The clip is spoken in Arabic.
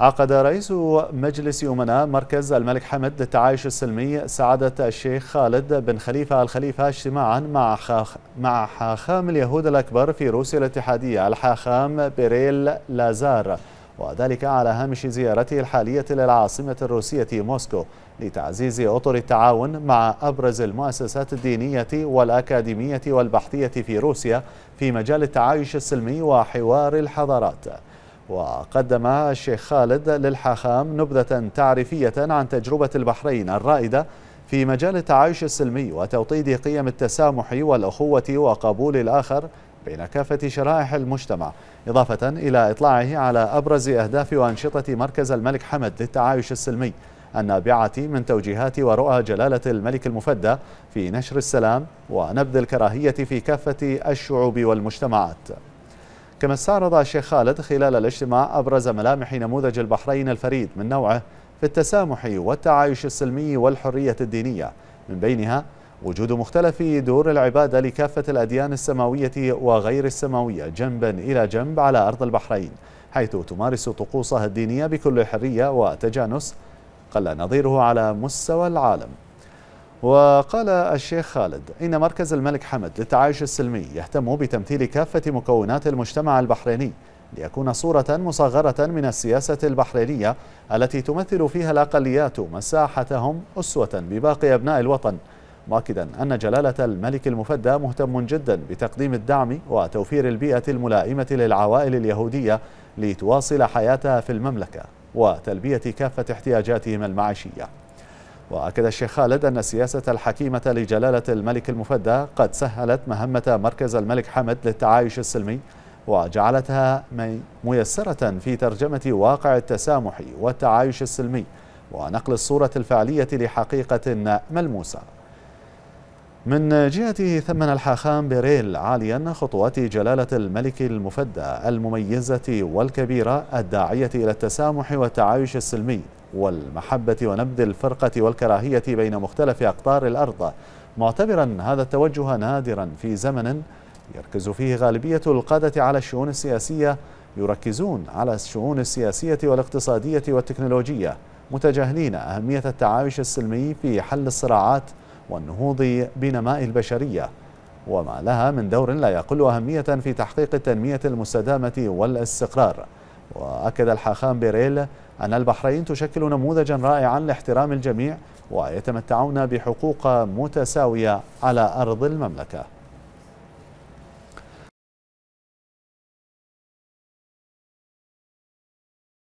عقد رئيس مجلس أمناء مركز الملك حمد للتعايش السلمي سعادة الشيخ خالد بن خليفة الخليفة اجتماعا مع خاخ مع حاخام اليهود الأكبر في روسيا الاتحادية الحاخام بيريل لازار وذلك على هامش زيارته الحالية للعاصمة الروسية موسكو لتعزيز أطر التعاون مع أبرز المؤسسات الدينية والأكاديمية والبحثية في روسيا في مجال التعايش السلمي وحوار الحضارات وقدم الشيخ خالد للحاخام نبذة تعريفية عن تجربة البحرين الرائدة في مجال التعايش السلمي وتوطيد قيم التسامح والأخوة وقبول الآخر بين كافة شرائح المجتمع إضافة إلى إطلاعه على أبرز أهداف وأنشطة مركز الملك حمد للتعايش السلمي النابعة من توجيهات ورؤى جلالة الملك المفدى في نشر السلام ونبذ الكراهية في كافة الشعوب والمجتمعات كما استعرض الشيخ خالد خلال الاجتماع أبرز ملامح نموذج البحرين الفريد من نوعه في التسامح والتعايش السلمي والحرية الدينية من بينها وجود مختلف دور العبادة لكافة الأديان السماوية وغير السماوية جنبا إلى جنب على أرض البحرين حيث تمارس طقوسها الدينية بكل حرية وتجانس قل نظيره على مستوى العالم وقال الشيخ خالد إن مركز الملك حمد للتعايش السلمي يهتم بتمثيل كافة مكونات المجتمع البحريني ليكون صورة مصغرة من السياسة البحرينية التي تمثل فيها الأقليات مساحتهم أسوة بباقي أبناء الوطن مؤكدا أن جلالة الملك المفدى مهتم جدا بتقديم الدعم وتوفير البيئة الملائمة للعوائل اليهودية لتواصل حياتها في المملكة وتلبية كافة احتياجاتهم المعيشية وأكد الشيخ خالد أن السياسة الحكيمة لجلالة الملك المفدى قد سهلت مهمة مركز الملك حمد للتعايش السلمي وجعلتها ميسرة في ترجمة واقع التسامح والتعايش السلمي ونقل الصورة الفعلية لحقيقة ملموسة من جهته ثمن الحاخام بريل عاليا خطوات جلالة الملك المفدى المميزة والكبيرة الداعية إلى التسامح والتعايش السلمي والمحبة ونبذ الفرقة والكراهية بين مختلف أقطار الأرض معتبرا هذا التوجه نادرا في زمن يركز فيه غالبية القادة على الشؤون السياسية يركزون على الشؤون السياسية والاقتصادية والتكنولوجية متجاهلين أهمية التعايش السلمي في حل الصراعات والنهوض بنماء البشرية وما لها من دور لا يقل أهمية في تحقيق التنمية المستدامة والاستقرار وأكد الحاخام بيريل أن البحرين تشكل نموذجا رائعا لاحترام الجميع ويتمتعون بحقوق متساوية على أرض المملكة